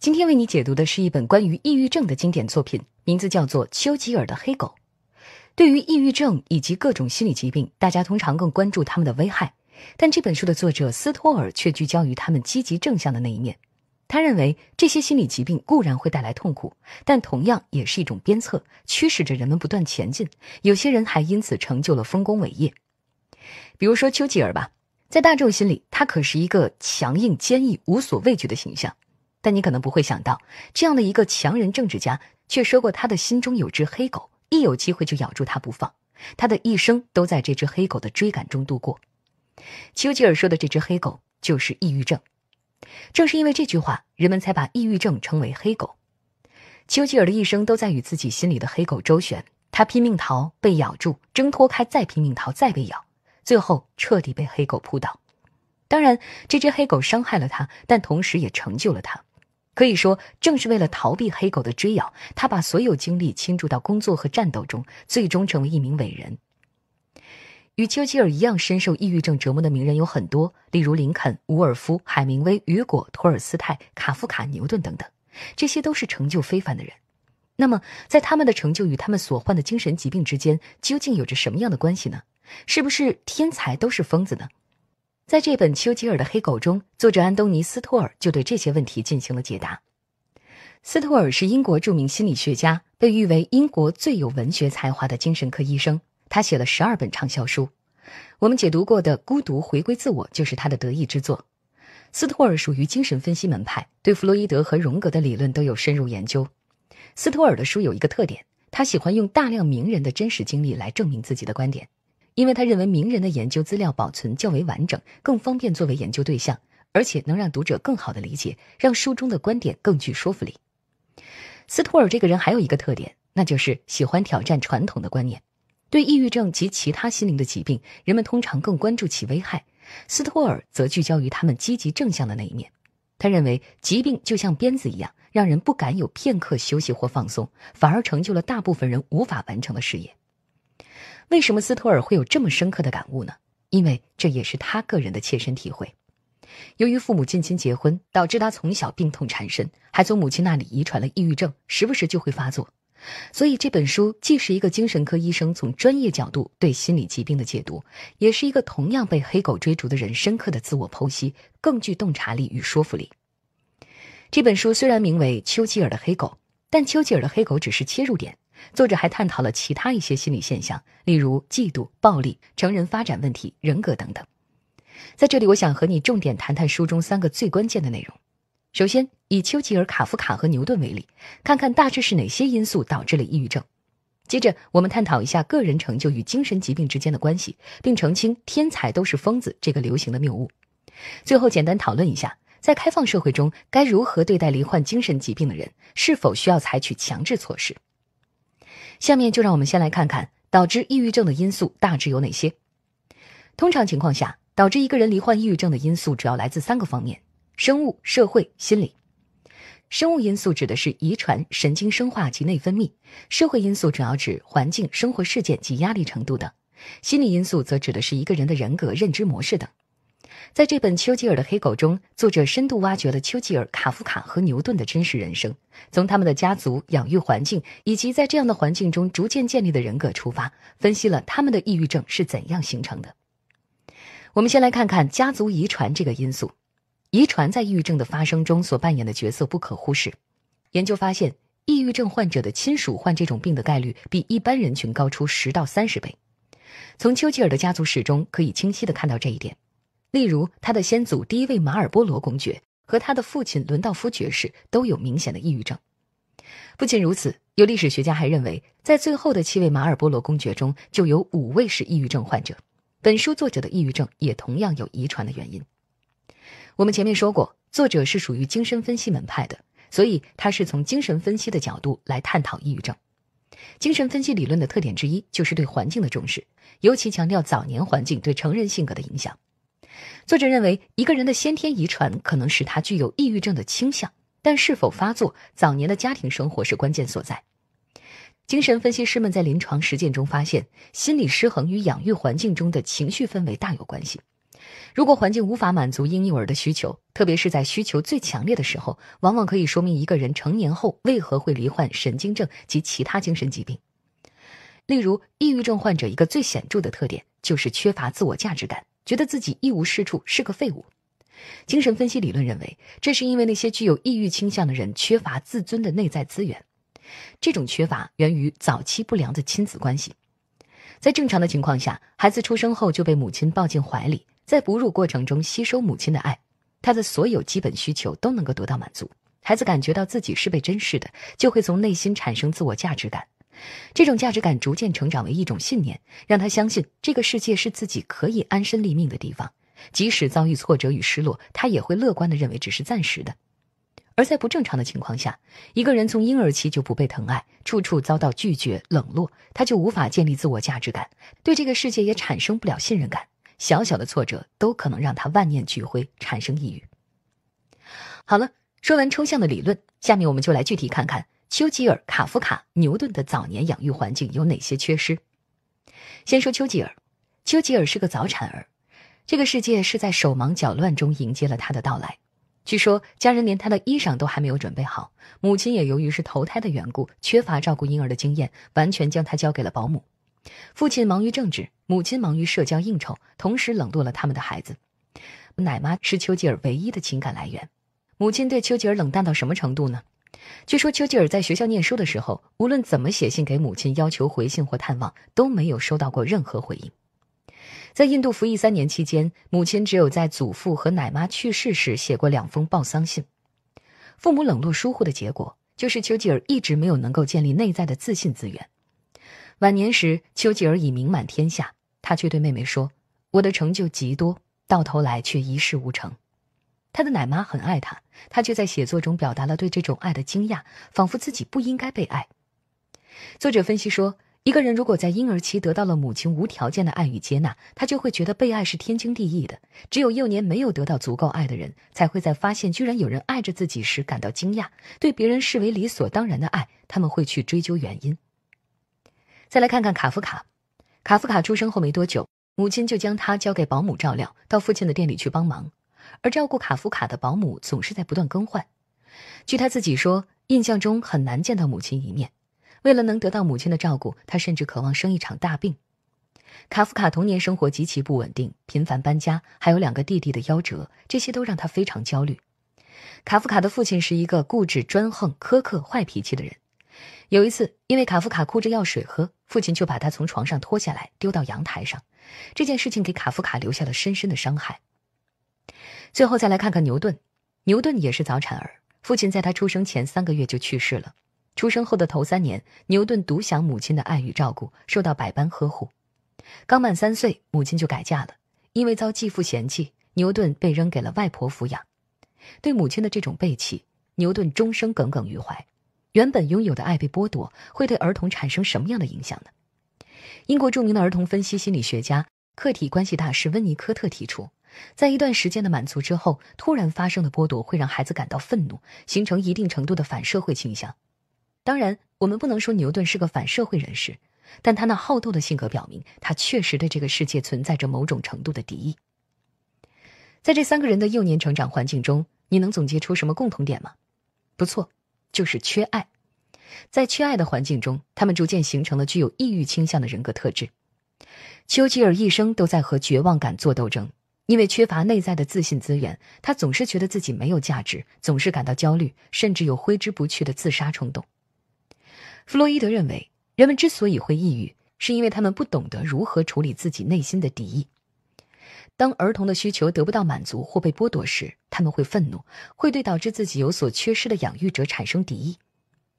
今天为你解读的是一本关于抑郁症的经典作品，名字叫做《丘吉尔的黑狗》。对于抑郁症以及各种心理疾病，大家通常更关注他们的危害，但这本书的作者斯托尔却聚焦于他们积极正向的那一面。他认为，这些心理疾病固然会带来痛苦，但同样也是一种鞭策，驱使着人们不断前进。有些人还因此成就了丰功伟业，比如说丘吉尔吧，在大众心里，他可是一个强硬、坚毅、无所畏惧的形象。但你可能不会想到，这样的一个强人政治家，却说过他的心中有只黑狗，一有机会就咬住他不放。他的一生都在这只黑狗的追赶中度过。丘吉尔说的这只黑狗就是抑郁症。正是因为这句话，人们才把抑郁症称为“黑狗”。丘吉尔的一生都在与自己心里的黑狗周旋，他拼命逃，被咬住，挣脱开，再拼命逃，再被咬，最后彻底被黑狗扑倒。当然，这只黑狗伤害了他，但同时也成就了他。可以说，正是为了逃避黑狗的追咬，他把所有精力倾注到工作和战斗中，最终成为一名伟人。与丘吉尔一样深受抑郁症折磨的名人有很多，例如林肯、伍尔夫、海明威、雨果、托尔斯泰、卡夫卡、牛顿等等，这些都是成就非凡的人。那么，在他们的成就与他们所患的精神疾病之间，究竟有着什么样的关系呢？是不是天才都是疯子呢？在这本《丘吉尔的黑狗》中，作者安东尼·斯托尔就对这些问题进行了解答。斯托尔是英国著名心理学家，被誉为英国最有文学才华的精神科医生。他写了十二本畅销书，我们解读过的《孤独回归自我》就是他的得意之作。斯托尔属于精神分析门派，对弗洛伊德和荣格的理论都有深入研究。斯托尔的书有一个特点，他喜欢用大量名人的真实经历来证明自己的观点。因为他认为名人的研究资料保存较为完整，更方便作为研究对象，而且能让读者更好的理解，让书中的观点更具说服力。斯托尔这个人还有一个特点，那就是喜欢挑战传统的观念。对抑郁症及其他心灵的疾病，人们通常更关注其危害，斯托尔则聚焦于他们积极正向的那一面。他认为，疾病就像鞭子一样，让人不敢有片刻休息或放松，反而成就了大部分人无法完成的事业。为什么斯托尔会有这么深刻的感悟呢？因为这也是他个人的切身体会。由于父母近亲结婚，导致他从小病痛缠身，还从母亲那里遗传了抑郁症，时不时就会发作。所以这本书既是一个精神科医生从专业角度对心理疾病的解读，也是一个同样被黑狗追逐的人深刻的自我剖析，更具洞察力与说服力。这本书虽然名为《丘吉尔的黑狗》，但丘吉尔的黑狗只是切入点。作者还探讨了其他一些心理现象，例如嫉妒、暴力、成人发展问题、人格等等。在这里，我想和你重点谈谈书中三个最关键的内容。首先，以丘吉尔、卡夫卡和牛顿为例，看看大致是哪些因素导致了抑郁症。接着，我们探讨一下个人成就与精神疾病之间的关系，并澄清“天才都是疯子”这个流行的谬误。最后，简单讨论一下在开放社会中该如何对待罹患精神疾病的人，是否需要采取强制措施。下面就让我们先来看看导致抑郁症的因素大致有哪些。通常情况下，导致一个人罹患抑郁症的因素主要来自三个方面：生物、社会、心理。生物因素指的是遗传、神经生化及内分泌；社会因素主要指环境、生活事件及压力程度等；心理因素则指的是一个人的人格、认知模式等。在这本丘吉尔的黑狗中，作者深度挖掘了丘吉尔、卡夫卡和牛顿的真实人生，从他们的家族养育环境以及在这样的环境中逐渐建立的人格出发，分析了他们的抑郁症是怎样形成的。我们先来看看家族遗传这个因素，遗传在抑郁症的发生中所扮演的角色不可忽视。研究发现，抑郁症患者的亲属患这种病的概率比一般人群高出十到三十倍。从丘吉尔的家族史中可以清晰地看到这一点。例如，他的先祖第一位马尔波罗公爵和他的父亲伦道夫爵士都有明显的抑郁症。不仅如此，有历史学家还认为，在最后的七位马尔波罗公爵中，就有五位是抑郁症患者。本书作者的抑郁症也同样有遗传的原因。我们前面说过，作者是属于精神分析门派的，所以他是从精神分析的角度来探讨抑郁症。精神分析理论的特点之一就是对环境的重视，尤其强调早年环境对成人性格的影响。作者认为，一个人的先天遗传可能使他具有抑郁症的倾向，但是否发作，早年的家庭生活是关键所在。精神分析师们在临床实践中发现，心理失衡与养育环境中的情绪氛围大有关系。如果环境无法满足婴幼儿的需求，特别是在需求最强烈的时候，往往可以说明一个人成年后为何会罹患神经症及其他精神疾病。例如，抑郁症患者一个最显著的特点就是缺乏自我价值感。觉得自己一无是处，是个废物。精神分析理论认为，这是因为那些具有抑郁倾向的人缺乏自尊的内在资源，这种缺乏源于早期不良的亲子关系。在正常的情况下，孩子出生后就被母亲抱进怀里，在哺乳过程中吸收母亲的爱，他的所有基本需求都能够得到满足。孩子感觉到自己是被珍视的，就会从内心产生自我价值感。这种价值感逐渐成长为一种信念，让他相信这个世界是自己可以安身立命的地方。即使遭遇挫折与失落，他也会乐观的认为只是暂时的。而在不正常的情况下，一个人从婴儿期就不被疼爱，处处遭到拒绝冷落，他就无法建立自我价值感，对这个世界也产生不了信任感。小小的挫折都可能让他万念俱灰，产生抑郁。好了，说完抽象的理论，下面我们就来具体看看。丘吉尔、卡夫卡、牛顿的早年养育环境有哪些缺失？先说丘吉尔，丘吉尔是个早产儿，这个世界是在手忙脚乱中迎接了他的到来。据说家人连他的衣裳都还没有准备好，母亲也由于是头胎的缘故，缺乏照顾婴儿的经验，完全将他交给了保姆。父亲忙于政治，母亲忙于社交应酬，同时冷落了他们的孩子。奶妈是丘吉尔唯一的情感来源。母亲对丘吉尔冷淡到什么程度呢？据说丘吉尔在学校念书的时候，无论怎么写信给母亲要求回信或探望，都没有收到过任何回应。在印度服役三年期间，母亲只有在祖父和奶妈去世时写过两封报丧信。父母冷落疏忽的结果，就是丘吉尔一直没有能够建立内在的自信资源。晚年时，丘吉尔已名满天下，他却对妹妹说：“我的成就极多，到头来却一事无成。”他的奶妈很爱他，他却在写作中表达了对这种爱的惊讶，仿佛自己不应该被爱。作者分析说，一个人如果在婴儿期得到了母亲无条件的爱与接纳，他就会觉得被爱是天经地义的。只有幼年没有得到足够爱的人，才会在发现居然有人爱着自己时感到惊讶。对别人视为理所当然的爱，他们会去追究原因。再来看看卡夫卡，卡夫卡出生后没多久，母亲就将他交给保姆照料，到父亲的店里去帮忙。而照顾卡夫卡的保姆总是在不断更换。据他自己说，印象中很难见到母亲一面。为了能得到母亲的照顾，他甚至渴望生一场大病。卡夫卡童年生活极其不稳定，频繁搬家，还有两个弟弟的夭折，这些都让他非常焦虑。卡夫卡的父亲是一个固执、专横、苛刻、坏脾气的人。有一次，因为卡夫卡哭着要水喝，父亲就把他从床上拖下来，丢到阳台上。这件事情给卡夫卡留下了深深的伤害。最后再来看看牛顿，牛顿也是早产儿，父亲在他出生前三个月就去世了。出生后的头三年，牛顿独享母亲的爱与照顾，受到百般呵护。刚满三岁，母亲就改嫁了，因为遭继父嫌弃，牛顿被扔给了外婆抚养。对母亲的这种背弃，牛顿终生耿耿于怀。原本拥有的爱被剥夺，会对儿童产生什么样的影响呢？英国著名的儿童分析心理学家、客体关系大师温尼科特提出。在一段时间的满足之后，突然发生的剥夺会让孩子感到愤怒，形成一定程度的反社会倾向。当然，我们不能说牛顿是个反社会人士，但他那好斗的性格表明，他确实对这个世界存在着某种程度的敌意。在这三个人的幼年成长环境中，你能总结出什么共同点吗？不错，就是缺爱。在缺爱的环境中，他们逐渐形成了具有抑郁倾向的人格特质。丘吉尔一生都在和绝望感做斗争。因为缺乏内在的自信资源，他总是觉得自己没有价值，总是感到焦虑，甚至有挥之不去的自杀冲动。弗洛伊德认为，人们之所以会抑郁，是因为他们不懂得如何处理自己内心的敌意。当儿童的需求得不到满足或被剥夺时，他们会愤怒，会对导致自己有所缺失的养育者产生敌意。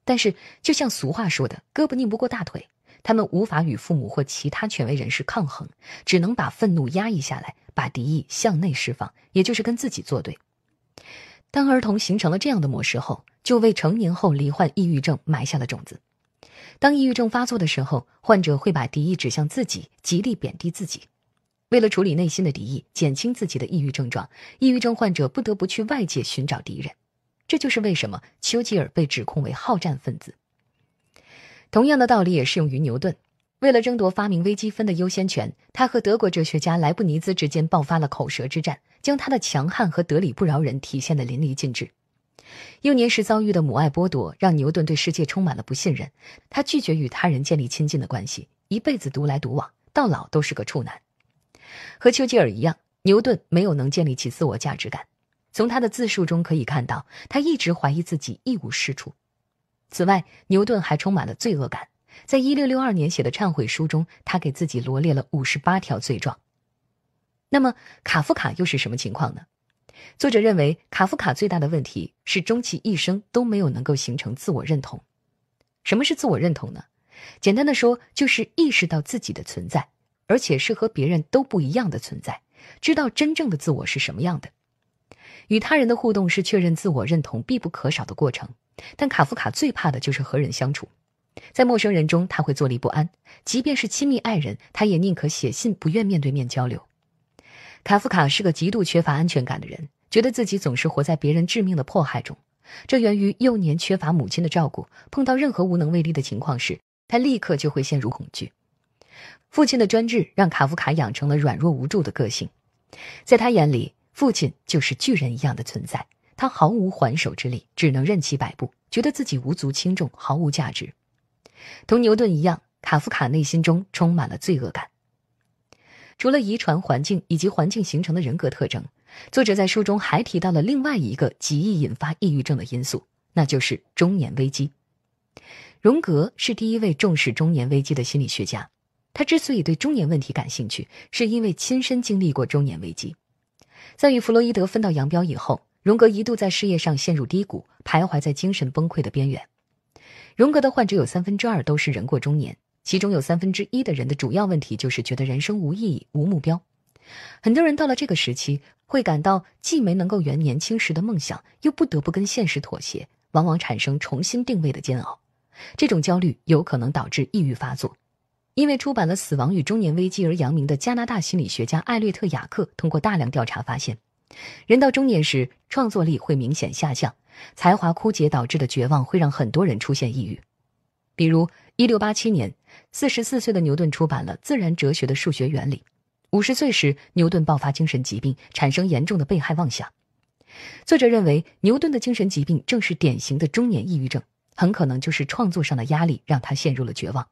但是，就像俗话说的，“胳膊拧不过大腿”。他们无法与父母或其他权威人士抗衡，只能把愤怒压抑下来，把敌意向内释放，也就是跟自己作对。当儿童形成了这样的模式后，就为成年后罹患抑郁症埋下了种子。当抑郁症发作的时候，患者会把敌意指向自己，极力贬低自己。为了处理内心的敌意，减轻自己的抑郁症状，抑郁症患者不得不去外界寻找敌人。这就是为什么丘吉尔被指控为好战分子。同样的道理也适用于牛顿。为了争夺发明微积分的优先权，他和德国哲学家莱布尼兹之间爆发了口舌之战，将他的强悍和得理不饶人体现的淋漓尽致。幼年时遭遇的母爱剥夺，让牛顿对世界充满了不信任，他拒绝与他人建立亲近的关系，一辈子独来独往，到老都是个处男。和丘吉尔一样，牛顿没有能建立起自我价值感。从他的自述中可以看到，他一直怀疑自己一无是处。此外，牛顿还充满了罪恶感。在一六六二年写的忏悔书中，他给自己罗列了五十八条罪状。那么，卡夫卡又是什么情况呢？作者认为，卡夫卡最大的问题是，终其一生都没有能够形成自我认同。什么是自我认同呢？简单的说，就是意识到自己的存在，而且是和别人都不一样的存在，知道真正的自我是什么样的。与他人的互动是确认自我认同必不可少的过程。但卡夫卡最怕的就是和人相处，在陌生人中他会坐立不安；即便是亲密爱人，他也宁可写信，不愿面对面交流。卡夫卡是个极度缺乏安全感的人，觉得自己总是活在别人致命的迫害中。这源于幼年缺乏母亲的照顾，碰到任何无能为力的情况时，他立刻就会陷入恐惧。父亲的专制让卡夫卡养成了软弱无助的个性，在他眼里，父亲就是巨人一样的存在。他毫无还手之力，只能任其摆布，觉得自己无足轻重，毫无价值。同牛顿一样，卡夫卡内心中充满了罪恶感。除了遗传、环境以及环境形成的人格特征，作者在书中还提到了另外一个极易引发抑郁症的因素，那就是中年危机。荣格是第一位重视中年危机的心理学家，他之所以对中年问题感兴趣，是因为亲身经历过中年危机。在与弗洛伊德分道扬镳以后。荣格一度在事业上陷入低谷，徘徊在精神崩溃的边缘。荣格的患者有三分之二都是人过中年，其中有三分之一的人的主要问题就是觉得人生无意义、无目标。很多人到了这个时期，会感到既没能够圆年轻时的梦想，又不得不跟现实妥协，往往产生重新定位的煎熬。这种焦虑有可能导致抑郁发作。因为出版了《死亡与中年危机》而扬名的加拿大心理学家艾略特·雅克，通过大量调查发现。人到中年时，创作力会明显下降，才华枯竭导致的绝望会让很多人出现抑郁。比如，一六八七年，四十四岁的牛顿出版了《自然哲学的数学原理》。五十岁时，牛顿爆发精神疾病，产生严重的被害妄想。作者认为，牛顿的精神疾病正是典型的中年抑郁症，很可能就是创作上的压力让他陷入了绝望。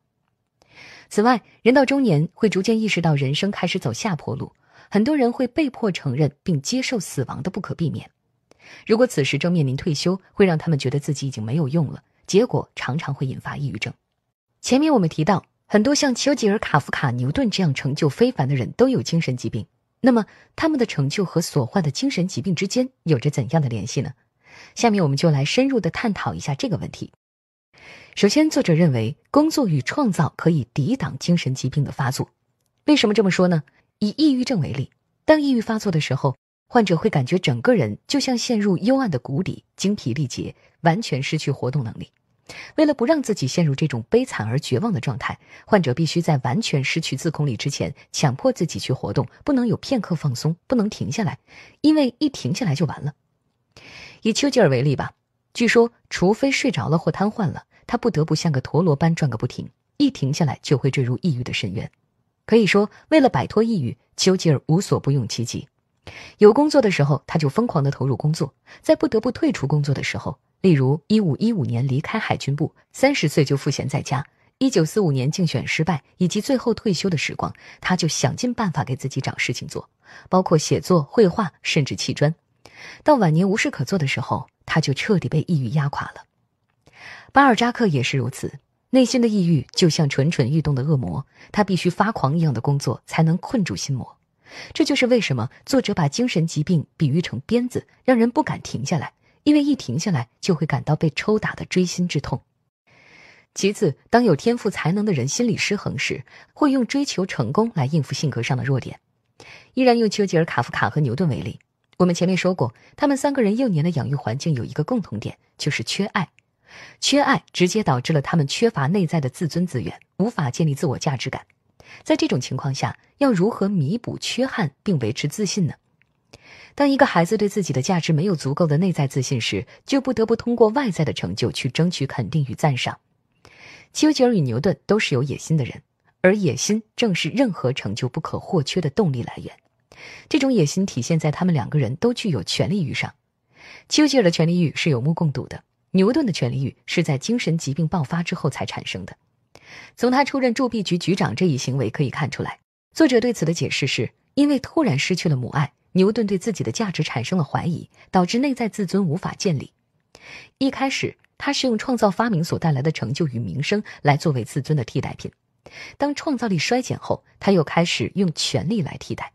此外，人到中年会逐渐意识到人生开始走下坡路。很多人会被迫承认并接受死亡的不可避免。如果此时正面临退休，会让他们觉得自己已经没有用了，结果常常会引发抑郁症。前面我们提到，很多像丘吉尔、卡夫卡、牛顿这样成就非凡的人都有精神疾病。那么，他们的成就和所患的精神疾病之间有着怎样的联系呢？下面我们就来深入的探讨一下这个问题。首先，作者认为工作与创造可以抵挡精神疾病的发作。为什么这么说呢？以抑郁症为例，当抑郁发作的时候，患者会感觉整个人就像陷入幽暗的谷底，精疲力竭，完全失去活动能力。为了不让自己陷入这种悲惨而绝望的状态，患者必须在完全失去自控力之前，强迫自己去活动，不能有片刻放松，不能停下来，因为一停下来就完了。以丘吉尔为例吧，据说除非睡着了或瘫痪了，他不得不像个陀螺般转个不停，一停下来就会坠入抑郁的深渊。可以说，为了摆脱抑郁，丘吉尔无所不用其极。有工作的时候，他就疯狂的投入工作；在不得不退出工作的时候，例如一五一五年离开海军部，三十岁就赋闲在家；一九四五年竞选失败，以及最后退休的时光，他就想尽办法给自己找事情做，包括写作、绘画，甚至砌砖。到晚年无事可做的时候，他就彻底被抑郁压垮了。巴尔扎克也是如此。内心的抑郁就像蠢蠢欲动的恶魔，他必须发狂一样的工作才能困住心魔。这就是为什么作者把精神疾病比喻成鞭子，让人不敢停下来，因为一停下来就会感到被抽打的锥心之痛。其次，当有天赋才能的人心理失衡时，会用追求成功来应付性格上的弱点。依然用丘吉尔、卡夫卡和牛顿为例，我们前面说过，他们三个人幼年的养育环境有一个共同点，就是缺爱。缺爱直接导致了他们缺乏内在的自尊资源，无法建立自我价值感。在这种情况下，要如何弥补缺憾并维持自信呢？当一个孩子对自己的价值没有足够的内在自信时，就不得不通过外在的成就去争取肯定与赞赏。丘吉尔与牛顿都是有野心的人，而野心正是任何成就不可或缺的动力来源。这种野心体现在他们两个人都具有权力欲上。丘吉尔的权力欲是有目共睹的。牛顿的权力欲是在精神疾病爆发之后才产生的，从他出任铸币局局长这一行为可以看出来。作者对此的解释是，因为突然失去了母爱，牛顿对自己的价值产生了怀疑，导致内在自尊无法建立。一开始，他是用创造发明所带来的成就与名声来作为自尊的替代品，当创造力衰减后，他又开始用权力来替代。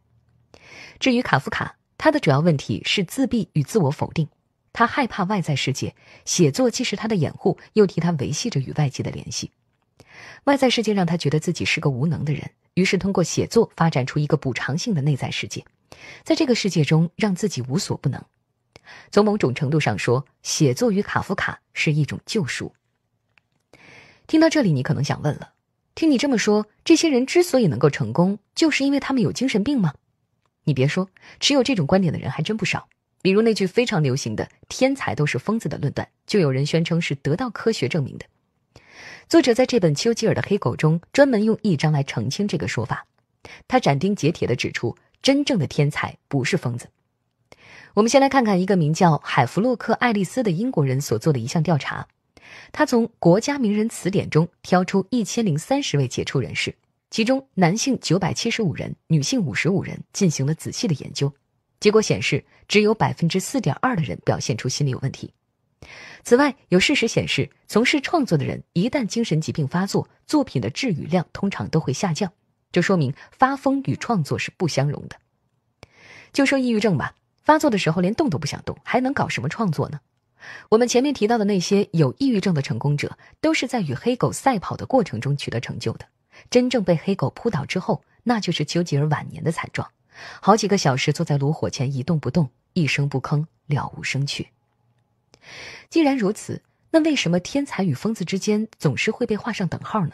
至于卡夫卡，他的主要问题是自闭与自我否定。他害怕外在世界，写作既是他的掩护，又替他维系着与外界的联系。外在世界让他觉得自己是个无能的人，于是通过写作发展出一个补偿性的内在世界，在这个世界中让自己无所不能。从某种程度上说，写作与卡夫卡是一种救赎。听到这里，你可能想问了：听你这么说，这些人之所以能够成功，就是因为他们有精神病吗？你别说，持有这种观点的人还真不少。比如那句非常流行的“天才都是疯子”的论断，就有人宣称是得到科学证明的。作者在这本《丘吉尔的黑狗》中专门用一章来澄清这个说法。他斩钉截铁的指出，真正的天才不是疯子。我们先来看看一个名叫海弗洛克·爱丽丝的英国人所做的一项调查。他从《国家名人词典》中挑出一千零三十位杰出人士，其中男性九百七十五人，女性五十五人，进行了仔细的研究。结果显示，只有百分之四点二的人表现出心理有问题。此外，有事实显示，从事创作的人一旦精神疾病发作，作品的治愈量通常都会下降。这说明发疯与创作是不相容的。就说抑郁症吧，发作的时候连动都不想动，还能搞什么创作呢？我们前面提到的那些有抑郁症的成功者，都是在与黑狗赛跑的过程中取得成就的。真正被黑狗扑倒之后，那就是丘吉尔晚年的惨状。好几个小时坐在炉火前一动不动，一声不吭，了无生趣。既然如此，那为什么天才与疯子之间总是会被画上等号呢？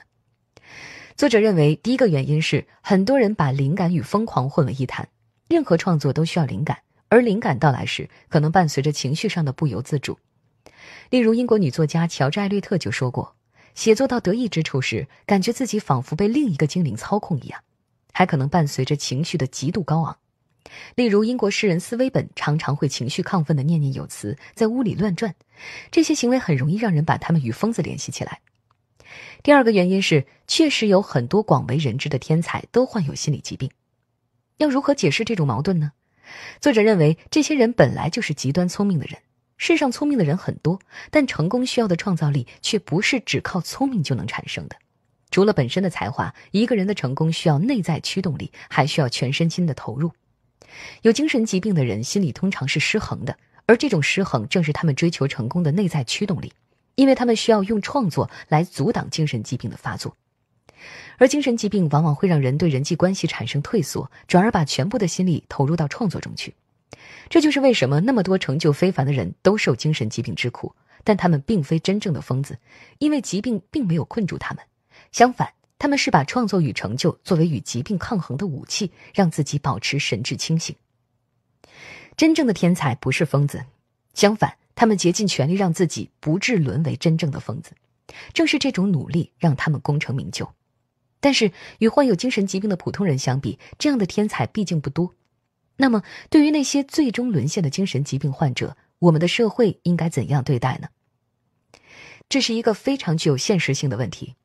作者认为，第一个原因是很多人把灵感与疯狂混为一谈。任何创作都需要灵感，而灵感到来时，可能伴随着情绪上的不由自主。例如，英国女作家乔治·艾略特就说过：“写作到得意之处时，感觉自己仿佛被另一个精灵操控一样。”还可能伴随着情绪的极度高昂，例如英国诗人斯威本常常会情绪亢奋的念念有词，在屋里乱转，这些行为很容易让人把他们与疯子联系起来。第二个原因是，确实有很多广为人知的天才都患有心理疾病。要如何解释这种矛盾呢？作者认为，这些人本来就是极端聪明的人。世上聪明的人很多，但成功需要的创造力却不是只靠聪明就能产生的。除了本身的才华，一个人的成功需要内在驱动力，还需要全身心的投入。有精神疾病的人，心理通常是失衡的，而这种失衡正是他们追求成功的内在驱动力，因为他们需要用创作来阻挡精神疾病的发作。而精神疾病往往会让人对人际关系产生退缩，转而把全部的心力投入到创作中去。这就是为什么那么多成就非凡的人都受精神疾病之苦，但他们并非真正的疯子，因为疾病并没有困住他们。相反，他们是把创作与成就作为与疾病抗衡的武器，让自己保持神志清醒。真正的天才不是疯子，相反，他们竭尽全力让自己不致沦为真正的疯子。正是这种努力，让他们功成名就。但是，与患有精神疾病的普通人相比，这样的天才毕竟不多。那么，对于那些最终沦陷的精神疾病患者，我们的社会应该怎样对待呢？这是一个非常具有现实性的问题。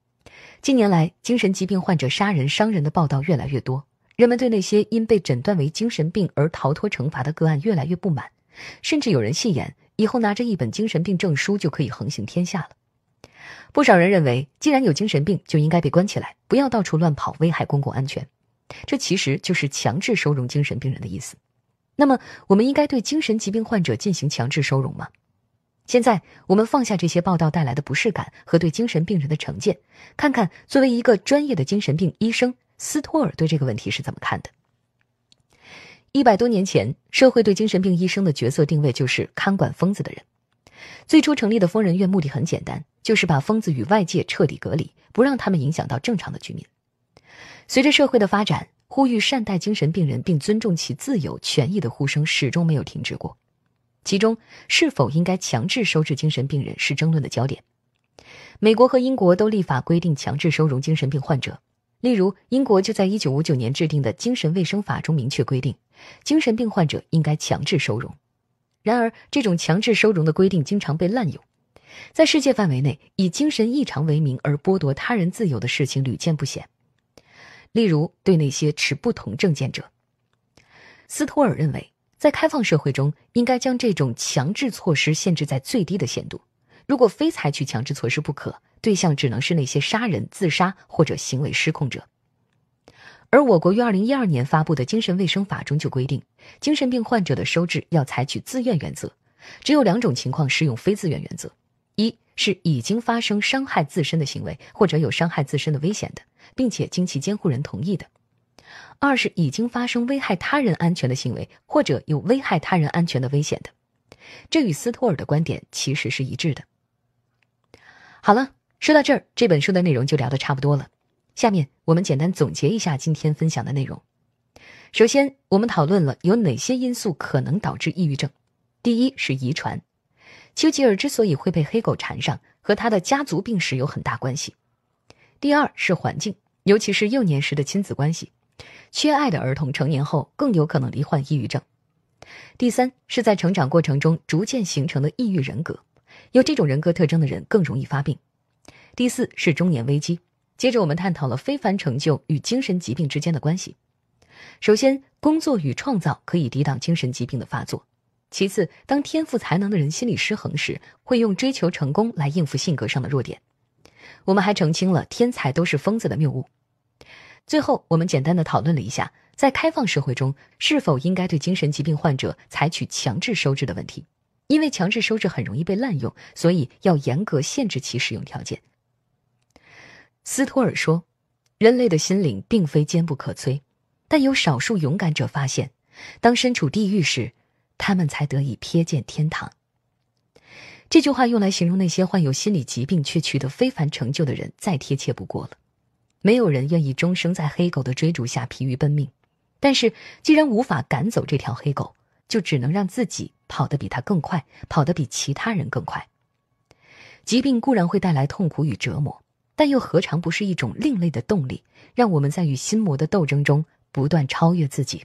近年来，精神疾病患者杀人伤人的报道越来越多，人们对那些因被诊断为精神病而逃脱惩罚的个案越来越不满，甚至有人戏言：“以后拿着一本精神病证书就可以横行天下了。”不少人认为，既然有精神病，就应该被关起来，不要到处乱跑，危害公共安全。这其实就是强制收容精神病人的意思。那么，我们应该对精神疾病患者进行强制收容吗？现在，我们放下这些报道带来的不适感和对精神病人的成见，看看作为一个专业的精神病医生，斯托尔对这个问题是怎么看的。一百多年前，社会对精神病医生的角色定位就是看管疯子的人。最初成立的疯人院目的很简单，就是把疯子与外界彻底隔离，不让他们影响到正常的居民。随着社会的发展，呼吁善待精神病人并尊重其自由权益的呼声始终没有停止过。其中是否应该强制收治精神病人是争论的焦点。美国和英国都立法规定强制收容精神病患者，例如英国就在1959年制定的精神卫生法中明确规定，精神病患者应该强制收容。然而，这种强制收容的规定经常被滥用，在世界范围内以精神异常为名而剥夺他人自由的事情屡见不鲜。例如，对那些持不同政见者，斯托尔认为。在开放社会中，应该将这种强制措施限制在最低的限度。如果非采取强制措施不可，对象只能是那些杀人、自杀或者行为失控者。而我国于二零一二年发布的《精神卫生法》中就规定，精神病患者的收治要采取自愿原则，只有两种情况适用非自愿原则：一是已经发生伤害自身的行为或者有伤害自身的危险的，并且经其监护人同意的。二是已经发生危害他人安全的行为，或者有危害他人安全的危险的，这与斯托尔的观点其实是一致的。好了，说到这儿，这本书的内容就聊得差不多了。下面我们简单总结一下今天分享的内容。首先，我们讨论了有哪些因素可能导致抑郁症。第一是遗传，丘吉尔之所以会被黑狗缠上，和他的家族病史有很大关系。第二是环境，尤其是幼年时的亲子关系。缺爱的儿童成年后更有可能罹患抑郁症。第三是在成长过程中逐渐形成的抑郁人格，有这种人格特征的人更容易发病。第四是中年危机。接着我们探讨了非凡成就与精神疾病之间的关系。首先，工作与创造可以抵挡精神疾病的发作。其次，当天赋才能的人心理失衡时，会用追求成功来应付性格上的弱点。我们还澄清了“天才都是疯子”的谬误。最后，我们简单的讨论了一下，在开放社会中是否应该对精神疾病患者采取强制收治的问题。因为强制收治很容易被滥用，所以要严格限制其使用条件。斯托尔说：“人类的心灵并非坚不可摧，但有少数勇敢者发现，当身处地狱时，他们才得以瞥见天堂。”这句话用来形容那些患有心理疾病却取得非凡成就的人，再贴切不过了。没有人愿意终生在黑狗的追逐下疲于奔命，但是既然无法赶走这条黑狗，就只能让自己跑得比它更快，跑得比其他人更快。疾病固然会带来痛苦与折磨，但又何尝不是一种另类的动力，让我们在与心魔的斗争中不断超越自己。